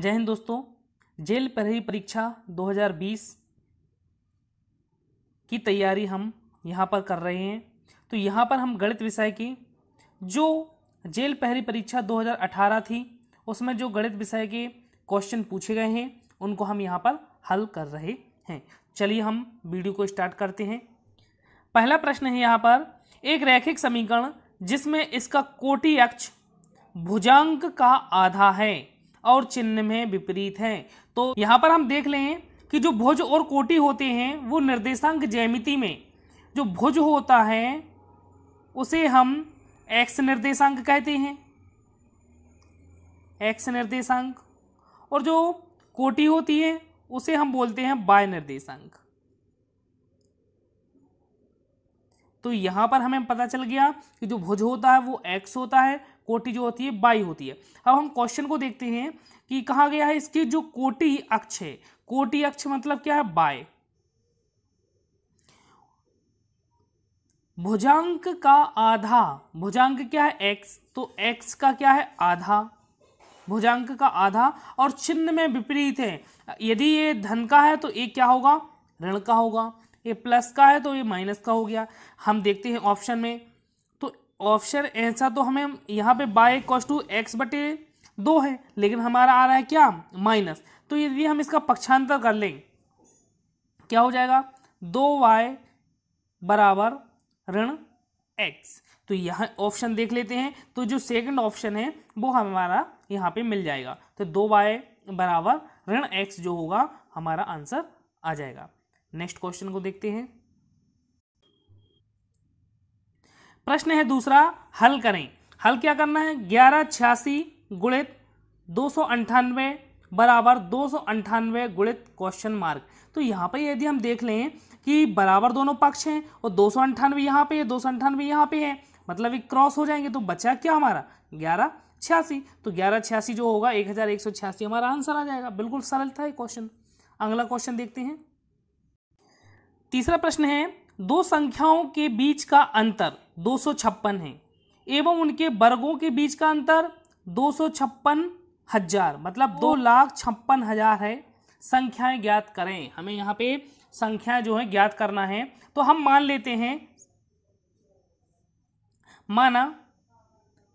जय हिंद दोस्तों जेल प्रहरी परीक्षा 2020 की तैयारी हम यहाँ पर कर रहे हैं तो यहाँ पर हम गणित विषय की जो जेल प्रहरी परीक्षा 2018 थी उसमें जो गणित विषय के क्वेश्चन पूछे गए हैं उनको हम यहाँ पर हल कर रहे हैं चलिए हम वीडियो को स्टार्ट करते हैं पहला प्रश्न है यहाँ पर एक रैखिक समीकरण जिसमें इसका कोटि अक्ष भुजांक का आधा है और चिन्ह में विपरीत हैं तो यहाँ पर हम देख लें कि जो भुज और कोटि होते हैं वो निर्देशांक जैमिति में जो भुज होता है उसे हम एक्स निर्देशांक कहते हैं एक्स निर्देशांक और जो कोटि होती है उसे हम बोलते हैं बाय निर्देशांक तो यहाँ पर हमें पता चल गया कि जो भुज होता है वो एक्स होता है कोटि जो होती है बाई होती है अब हम क्वेश्चन को देखते हैं कि कहा गया है इसकी जो कोटि अक्ष है कोटि अक्ष मतलब क्या है बाय भुजांक का आधा भुजांक क्या है एक्स तो एक्स का क्या है आधा भुजांक का आधा और चिन्ह में विपरीत है यदि ये धन का है तो ये क्या होगा ऋण का होगा ये प्लस का है तो ये माइनस का हो गया हम देखते हैं ऑप्शन में तो ऑप्शन ऐसा तो हमें यहाँ पे बाय कॉस टू एक्स बटे दो है लेकिन हमारा आ रहा है क्या माइनस तो यदि हम इसका पक्षांतर कर लें क्या हो जाएगा दो वाई बराबर ऋण एक्स तो यहाँ ऑप्शन देख लेते हैं तो जो सेकंड ऑप्शन है वो हमारा यहाँ पे मिल जाएगा तो दो वाई बराबर ऋण एक्स जो होगा हमारा आंसर आ जाएगा नेक्स्ट क्वेश्चन को देखते हैं प्रश्न है दूसरा हल करें हल क्या करना है ग्यारह छियासी गुणित दो सौ अंठानवे बराबर दो सौ अंठानवे गुणित क्वेश्चन मार्क तो यहाँ पर यदि हम देख लें कि बराबर दोनों पक्ष हैं और दो सौ अंठानवे यहाँ पे है दो सौ अंठानवे यहाँ पे है मतलब एक क्रॉस हो जाएंगे तो बचा क्या हमारा ग्यारह छियासी तो ग्यारह छियासी जो होगा एक हज़ार एक सौ छियासी हमारा आंसर आ जाएगा बिल्कुल सरल था ये क्वेश्चन अगला क्वेश्चन देखते हैं तीसरा प्रश्न है दो संख्याओं के बीच का अंतर दो है एवं उनके वर्गों के बीच का अंतर दो हजार मतलब दो लाख छप्पन हजार है संख्याएं ज्ञात करें हमें यहाँ पे संख्या जो है ज्ञात करना है तो हम मान लेते हैं माना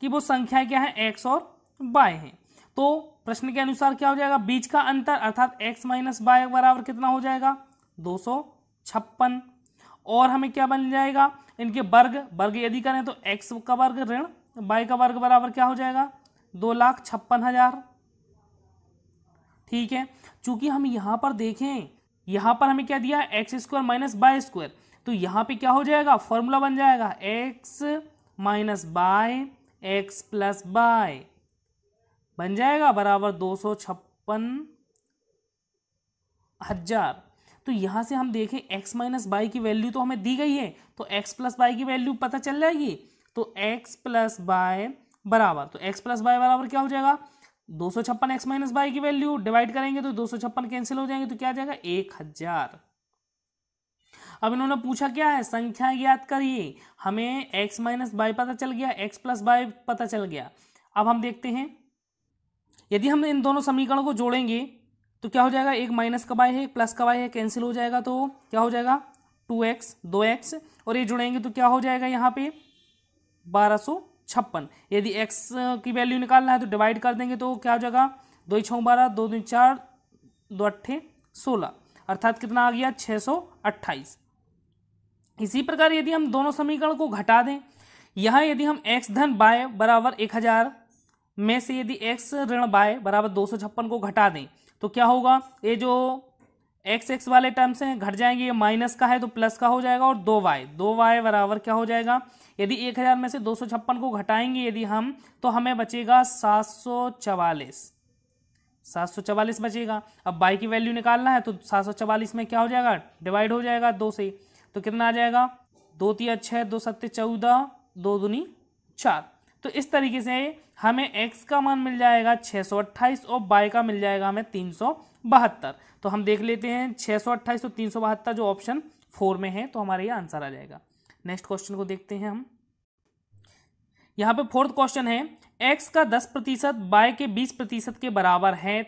कि वो संख्या क्या है एक्स और बाय है तो प्रश्न के अनुसार क्या हो जाएगा बीच का अंतर अर्थात एक्स माइनस वाई बराबर कितना हो जाएगा दो सौ छप्पन और हमें क्या बन जाएगा इनके वर्ग वर्ग यदि करें तो एक्स का वर्ग ऋण वाई का वर्ग बराबर क्या हो जाएगा दो लाख छप्पन हजार ठीक है चूंकि हम यहां पर देखें यहां पर हमें क्या दिया x square minus y square तो यहां पे क्या हो जाएगा फॉर्मूला बन जाएगा x minus y x plus y बन जाएगा बराबर दो सौ छप्पन हजार तो यहाँ से हम देखें एक्स माइनस बाई की वैल्यू तो हमें दी गई है तो एक्स प्लस बाई की वैल्यू पता चल जाएगी तो एक्स प्लस बाय बराबर तो एक्स प्लस बाय बराबर क्या हो जाएगा दो सौ छप्पन एक्स माइनस बाई की वैल्यू डिवाइड करेंगे तो दो सौ छप्पन कैंसिल हो जाएंगे तो क्या आ जाएगा एक हजार अब इन्होंने पूछा क्या है संख्या याद करिए हमें एक्स माइनस बाई पता चल गया एक्स प्लस बाय पता चल गया अब हम देखते हैं यदि हम इन दोनों समीकरणों को जोड़ेंगे तो क्या हो जाएगा एक माइनस का बाय है एक प्लस का बाय है कैंसिल हो जाएगा तो क्या हो जाएगा टू एक्स दो एक्स और ये जुड़ेंगे तो क्या हो जाएगा यहाँ पे बारह सौ छप्पन यदि एक्स की वैल्यू निकालना है तो डिवाइड कर देंगे तो क्या हो जाएगा दो छः बारह दो दो चार दो अट्ठे सोलह अर्थात कितना आ गया छः सौ अट्ठाईस इसी प्रकार यदि हम दोनों समीकरण को घटा दें यहाँ यदि हम एक्स धन बाय बराबर एक हज़ार में से यदि एक्स ऋण बाय बराबर दो सौ छप्पन को घटा दें तो क्या होगा ये जो एक्स एक्स वाले टर्म्स हैं घट जाएंगे ये माइनस का है तो प्लस का हो जाएगा और दो वाई दो वाई बराबर क्या हो जाएगा यदि एक हज़ार में से दो सौ छप्पन को घटाएंगे यदि हम तो हमें बचेगा सात सौ चवालीस सात सौ चवालीस बचेगा अब बाई की वैल्यू निकालना है तो सात सौ चवालीस में क्या हो जाएगा डिवाइड हो जाएगा दो से तो कितना आ जाएगा दो तीन छः दो सत्ते चौदह दो दूनी चार तो इस तरीके से हमें x का मान मिल जाएगा छः और y का मिल जाएगा हमें तीन तो हम देख लेते हैं 628 और तीन जो ऑप्शन फोर में है तो हमारा ये आंसर आ जाएगा नेक्स्ट क्वेश्चन को देखते हैं हम यहाँ पे फोर्थ क्वेश्चन है x का 10 प्रतिशत बाय के 20 प्रतिशत के बराबर है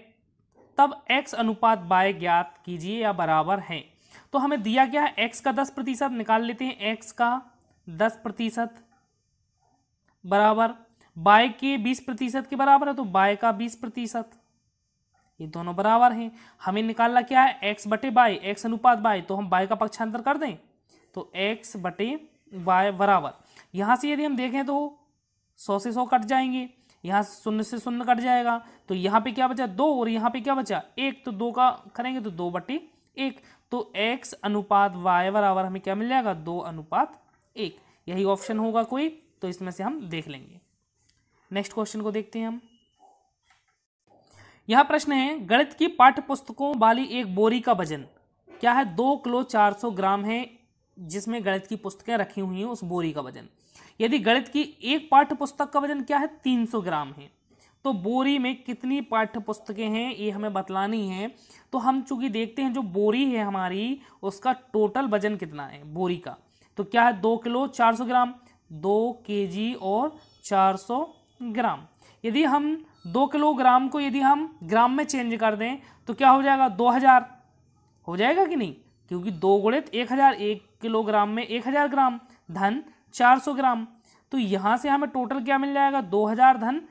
तब x अनुपात बाय ज्ञात कीजिए या बराबर है तो हमें दिया गया है एक्स का 10 प्रतिशत निकाल लेते हैं x का 10 प्रतिशत बराबर बाय के बीस प्रतिशत के बराबर है तो बाय का बीस प्रतिशत ये दोनों बराबर हैं हमें निकालना क्या है एक्स बटे बाय एक्स अनुपात बाय तो हम बाय का पक्षांतर कर दें तो एक्स बटे बाय बराबर यहाँ से यदि हम देखें तो सौ से सौ कट जाएंगे यहाँ से शून्य से शून्य कट जाएगा तो यहाँ पे क्या बचा दो और यहाँ पे क्या बचा एक तो दो का करेंगे तो दो बटे एक तो एक्स अनुपात वाई बराबर हमें क्या मिल जाएगा दो अनुपात एक यही ऑप्शन होगा कोई तो इसमें से हम देख लेंगे नेक्स्ट क्वेश्चन को देखते हैं हम यहां प्रश्न है गणित की पाठ्य पुस्तकों वाली एक बोरी का वजन क्या है दो किलो चार सौ ग्राम है जिसमें गणित की पुस्तकें रखी हुई हैं उस बोरी का वजन यदि गणित की एक पाठ्य पुस्तक का वजन क्या है तीन सौ ग्राम है तो बोरी में कितनी पाठ्य पुस्तकें हैं ये हमें बतलानी है तो हम चूंकि देखते हैं जो बोरी है हमारी उसका टोटल वजन कितना है बोरी का तो क्या है दो किलो चार सौ ग्राम दो जी और चार सौ ग्राम यदि हम दो किलोग्राम को यदि हम ग्राम में चेंज कर दें तो क्या हो जाएगा दो हज़ार हो जाएगा कि नहीं क्योंकि दो गुणित एक हज़ार एक किलोग्राम में एक हज़ार ग्राम धन चार सौ ग्राम तो यहाँ से हमें टोटल क्या मिल जाएगा दो हज़ार धन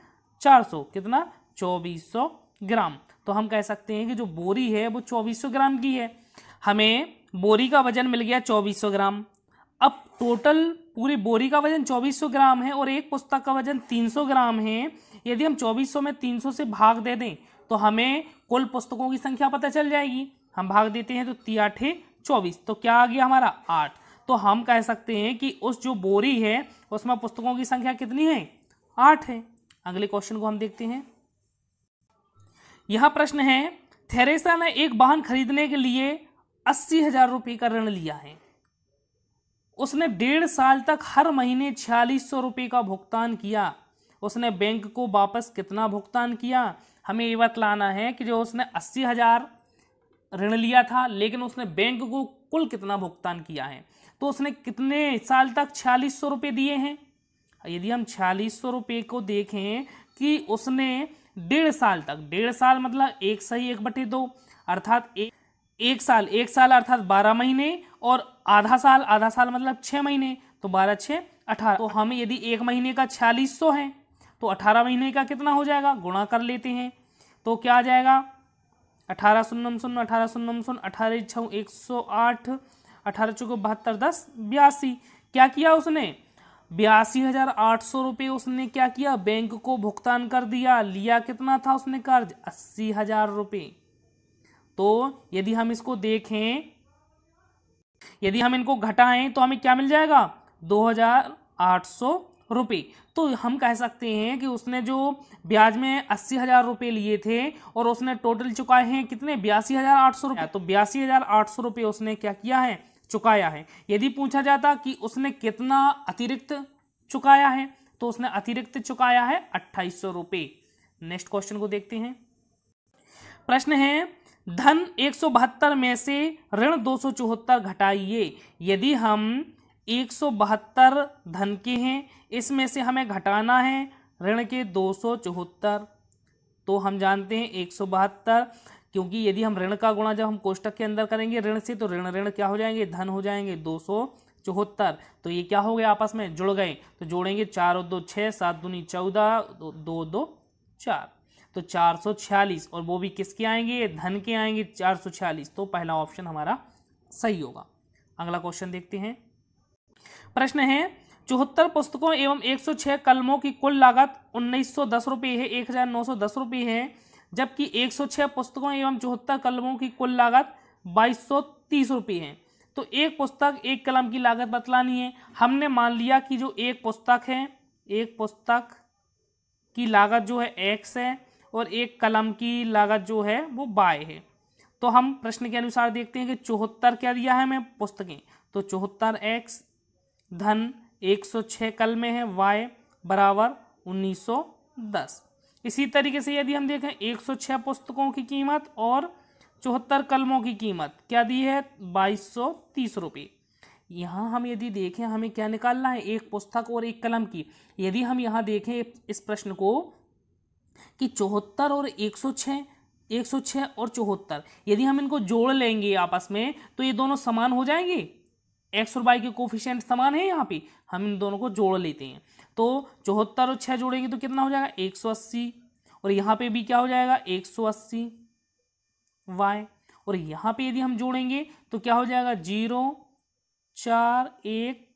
चार सौ कितना चौबीस सौ ग्राम तो हम कह सकते हैं कि जो बोरी है वो चौबीस सौ ग्राम की है हमें बोरी का वजन मिल गया चौबीस सौ ग्राम अब टोटल पूरी बोरी का वजन 2400 ग्राम है और एक पुस्तक का वजन 300 ग्राम है यदि हम 2400 में 300 से भाग दे दें तो हमें कुल पुस्तकों की संख्या पता चल जाएगी हम भाग देते हैं तो ती आठे चौबीस तो क्या आ गया हमारा आठ तो हम कह सकते हैं कि उस जो बोरी है उसमें पुस्तकों की संख्या कितनी है आठ है अगले क्वेश्चन को हम देखते हैं यह प्रश्न है थेरेसा ने एक वाहन खरीदने के लिए अस्सी हजार रुपये का ऋण लिया है उसने डेढ़ साल तक हर महीने छियालीस सौ रुपये का भुगतान किया उसने बैंक को वापस कितना भुगतान किया हमें ये बतलाना है कि जो उसने अस्सी हज़ार ऋण लिया था लेकिन उसने बैंक को कुल कितना भुगतान किया है तो उसने कितने साल तक छियालीस सौ रुपये दिए हैं यदि हम छियालीस सौ रुपये को देखें कि उसने डेढ़ साल तक डेढ़ साल मतलब एक सही एक बटे दो अर्थात एक एक साल एक साल अर्थात बारह महीने और आधा साल आधा साल मतलब छः महीने तो बारह छः अठारह तो हम यदि एक महीने का छियालीस सौ है तो अठारह महीने का कितना हो जाएगा गुणा कर लेते हैं तो क्या आ जाएगा अठारह शून्यम शून्य अठारह शून्यम शून्य अठारह छ एक सौ आठ अठारह चौको बहत्तर दस बयासी क्या किया उसने बयासी हजार आठ सौ रुपये उसने क्या किया बैंक को भुगतान कर दिया लिया कितना था उसने कर्ज अस्सी हजार रुपये तो यदि हम इसको देखें यदि हम इनको घटाएं तो हमें क्या मिल जाएगा दो हजार आठ सौ तो हम कह सकते हैं कि उसने जो ब्याज में अस्सी हज़ार रुपये लिए थे और उसने टोटल चुकाए हैं कितने बयासी हज़ार आठ सौ रुपये तो बयासी हज़ार आठ सौ रुपये उसने क्या किया है चुकाया है यदि पूछा जाता कि उसने कितना अतिरिक्त चुकाया है तो उसने अतिरिक्त चुकाया है अट्ठाईस सौ रुपए नेक्स्ट क्वेश्चन को देखते हैं प्रश्न है धन एक में से ऋण दो घटाइए यदि हम एक धन के हैं इसमें से हमें घटाना है ऋण के दो तो हम जानते हैं एक क्योंकि यदि हम ऋण का गुणा जब हम कोष्टक के अंदर करेंगे ऋण से तो ऋण ऋण क्या हो जाएंगे धन हो जाएंगे दो चौहत्तर तो ये क्या हो गया आपस में जुड़ गए तो जोड़ेंगे चार और दो छः सात दूनी चौदह दो दो चार तो 446 और वो भी किसके आएंगे धन के आएंगे 446 तो पहला ऑप्शन हमारा सही होगा अगला क्वेश्चन देखते हैं प्रश्न है चौहत्तर पुस्तकों एवं 106 कलमों की कुल लागत उन्नीस सौ दस रुपये है एक हज़ार नौ सौ दस रुपये है जबकि 106 पुस्तकों एवं चौहत्तर कलमों की कुल लागत बाईस सौ तीस रुपये है तो एक पुस्तक एक कलम की लागत बतलानी है हमने मान लिया कि जो एक पुस्तक है एक पुस्तक की लागत जो है एक्स है और एक कलम की लागत जो है वो बाय है तो हम प्रश्न के अनुसार देखते हैं कि चौहत्तर क्या दिया है हमें पुस्तकें तो चौहत्तर एक्स धन एक सौ छः कल में है वाई बराबर उन्नीस सौ दस इसी तरीके से यदि हम देखें एक सौ छः पुस्तकों की कीमत और चौहत्तर कलमों की कीमत क्या दी है बाईस सौ तीस रुपये यहाँ हम यदि देखें हमें क्या निकालना है एक पुस्तक और एक कलम की यदि हम यहाँ देखें इस प्रश्न को कि चौहत्तर और एक सौ छः एक सौ छः और चौहत्तर यदि हम इनको जोड़ लेंगे आपस में तो ये दोनों समान हो जाएंगे एक्स और वाई के कोफिशेंट समान है यहाँ पे हम इन दोनों को जोड़ लेते हैं तो चौहत्तर और छः जोड़ेंगे तो कितना हो जाएगा एक सौ अस्सी और यहाँ पे भी क्या हो जाएगा एक सौ अस्सी वाई और यहाँ पे यदि हम जोड़ेंगे तो क्या हो जाएगा जीरो चार एक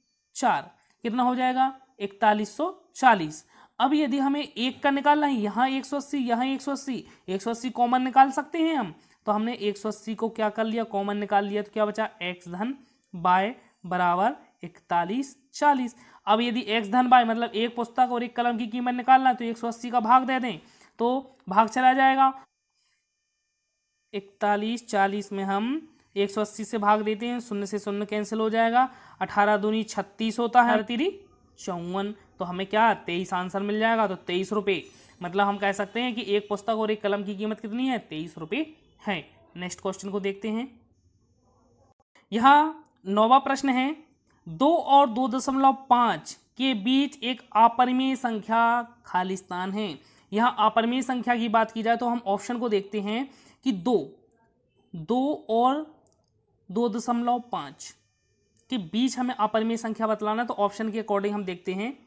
चार कितना हो जाएगा इकतालीस सौ चालीस अब यदि हमें एक का निकालना है यहाँ एक सौ अस्सी यहाँ एक सौ अस्सी एक सौ अस्सी कॉमन निकाल सकते हैं हम तो हमने एक सौ अस्सी को क्या कर लिया कॉमन निकाल लिया तो क्या बचा एक्स धन बाय बराबर इकतालीस चालीस अब यदि एक्स धन बाय मतलब एक पुस्तक और एक कलम की कीमत निकालना है तो एक सौ अस्सी का भाग दे दें तो भाग चला जाएगा इकतालीस चालीस में हम एक सौ अस्सी से भाग देते हैं शून्य से शून्य कैंसिल हो जाएगा अठारह दूनी छत्तीस होता है तिरी चौवन तो हमें क्या तेईस आंसर मिल जाएगा तो तेईस रुपये मतलब हम कह सकते हैं कि एक पुस्तक और एक कलम की कीमत कितनी है तेईस रुपये है नेक्स्ट क्वेश्चन को देखते हैं यहाँ नौवा प्रश्न है दो और दो दशमलव पाँच के बीच एक अपरिमेय संख्या खाली स्थान है यहाँ अपरिमेय संख्या की बात की जाए तो हम ऑप्शन को देखते हैं कि दो दो और दो दशमलव पाँच के बीच हमें अपरिमेय संख्या बतलाना तो ऑप्शन के अकॉर्डिंग हम देखते हैं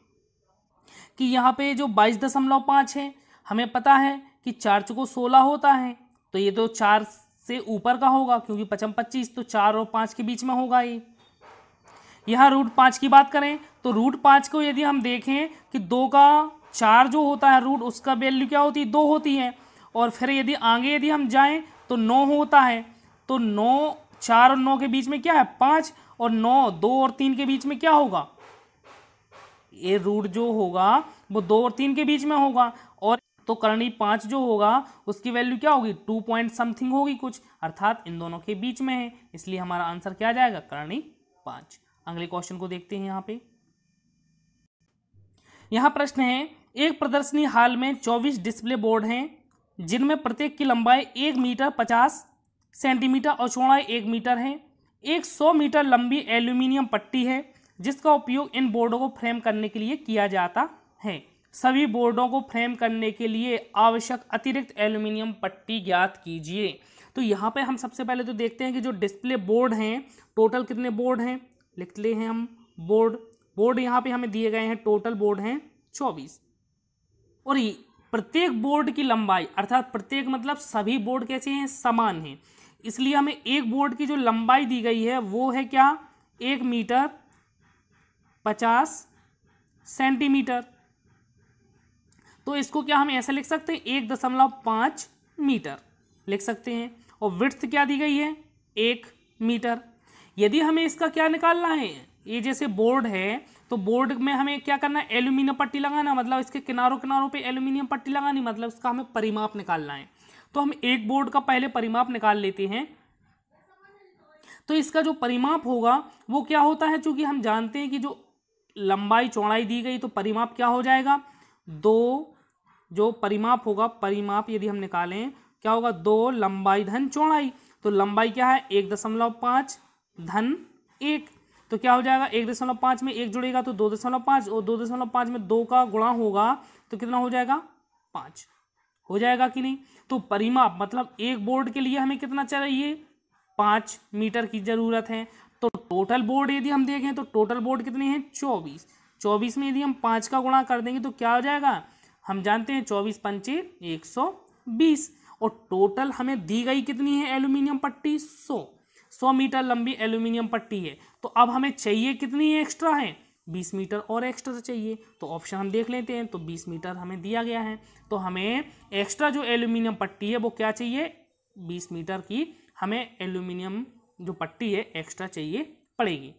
कि यहाँ पे जो बाईस दशमलव पाँच है हमें पता है कि चार चौको सोलह होता है तो ये तो चार से ऊपर का होगा क्योंकि पचम पच्चीस तो चार और पाँच के बीच में होगा ये यहाँ रूट पाँच की बात करें तो रूट पाँच को यदि हम देखें कि दो का चार जो होता है रूट उसका वैल्यू क्या होती है दो होती है और फिर यदि आगे यदि हम जाएँ तो नौ होता है तो नौ चार और नौ के बीच में क्या है पाँच और नौ दो और तीन के बीच में क्या होगा ए रूट जो होगा वो दो और तीन के बीच में होगा और तो करणी पाँच जो होगा उसकी वैल्यू क्या होगी टू पॉइंट समथिंग होगी कुछ अर्थात इन दोनों के बीच में है इसलिए हमारा आंसर क्या जाएगा करणी पाँच अगले क्वेश्चन को देखते हैं यहाँ पे यहाँ प्रश्न है एक प्रदर्शनी हाल में चौबीस डिस्प्ले बोर्ड हैं जिनमें प्रत्येक की लंबाई एक मीटर पचास सेंटीमीटर और चौड़ाई एक मीटर है एक सौ मीटर लंबी एल्यूमिनियम पट्टी है जिसका उपयोग इन बोर्डों को फ्रेम करने के लिए किया जाता है सभी बोर्डों को फ्रेम करने के लिए आवश्यक अतिरिक्त एल्यूमिनियम पट्टी ज्ञात कीजिए तो यहाँ पे हम सबसे पहले तो देखते हैं कि जो डिस्प्ले बोर्ड हैं टोटल कितने बोर्ड हैं लिख ले हैं हम बोर्ड बोर्ड यहाँ पे हमें दिए गए हैं टोटल बोर्ड हैं चौबीस और प्रत्येक बोर्ड की लंबाई अर्थात प्रत्येक मतलब सभी बोर्ड कैसे हैं समान हैं इसलिए हमें एक बोर्ड की जो लंबाई दी गई है वो है क्या एक मीटर पचास सेंटीमीटर तो इसको क्या हम ऐसे लिख सकते हैं एक दशमलव पाँच मीटर लिख सकते हैं और विर्थ क्या दी गई है एक मीटर यदि हमें इसका क्या निकालना है ये जैसे बोर्ड है तो बोर्ड में हमें क्या करना है एल्यूमिनियम पट्टी लगाना मतलब इसके किनारों किनारों पे एल्यूमिनियम पट्टी लगानी मतलब इसका हमें परिमाप निकालना है तो हम एक बोर्ड का पहले परिमाप निकाल लेते हैं तो इसका जो परिमाप होगा वो क्या होता है चूंकि हम जानते हैं कि जो लंबाई चौड़ाई दी गई तो परिमाप क्या हो जाएगा दो जो परिमाप होगा परिमाप यदि हम निकालें क्या होगा दो लंबाई धन चौड़ाई तो लंबाई क्या है एक दशमलव पाँच धन एक तो क्या हो जाएगा एक दशमलव पाँच में एक जुड़ेगा तो दो दशमलव पाँच और दो दशमलव पाँच में दो का गुणा होगा तो कितना हो जाएगा पाँच हो जाएगा कि नहीं तो परिमाप मतलब एक बोर्ड के लिए हमें कितना चाहिए पाँच मीटर की ज़रूरत है तो टोटल बोर्ड यदि हम देखें तो टोटल बोर्ड कितने हैं चौबीस चौबीस में यदि हम पाँच का गुणा कर देंगे तो क्या हो जाएगा हम जानते हैं चौबीस पंचे एक सौ बीस और टोटल हमें दी गई कितनी है एल्यूमिनियम पट्टी सौ सौ मीटर लंबी एल्यूमिनियम पट्टी है तो अब हमें चाहिए कितनी एक्स्ट्रा है बीस मीटर और एक्स्ट्रा तो चाहिए तो ऑप्शन हम देख लेते हैं तो बीस मीटर हमें दिया गया है तो हमें एक्स्ट्रा जो एल्यूमिनियम पट्टी है वो क्या चाहिए बीस मीटर की हमें एल्यूमिनियम जो पट्टी है एक्स्ट्रा चाहिए पड़ेगी